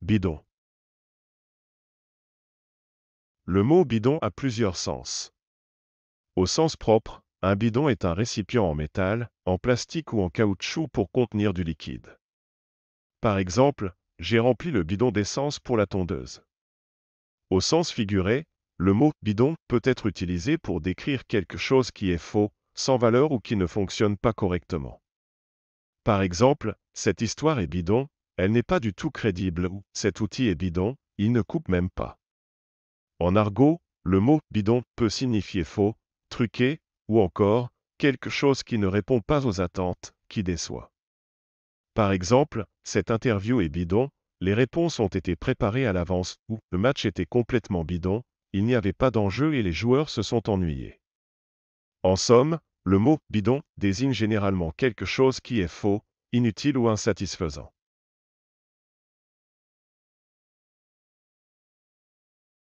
Bidon. Le mot bidon a plusieurs sens. Au sens propre, un bidon est un récipient en métal, en plastique ou en caoutchouc pour contenir du liquide. Par exemple, j'ai rempli le bidon d'essence pour la tondeuse. Au sens figuré, le mot bidon peut être utilisé pour décrire quelque chose qui est faux, sans valeur ou qui ne fonctionne pas correctement. Par exemple, cette histoire est bidon, elle n'est pas du tout crédible. Cet outil est bidon, il ne coupe même pas. En argot, le mot bidon peut signifier faux, truqué, ou encore quelque chose qui ne répond pas aux attentes, qui déçoit. Par exemple, cette interview est bidon, les réponses ont été préparées à l'avance, ou le match était complètement bidon, il n'y avait pas d'enjeu et les joueurs se sont ennuyés. En somme, le mot bidon désigne généralement quelque chose qui est faux, inutile ou insatisfaisant.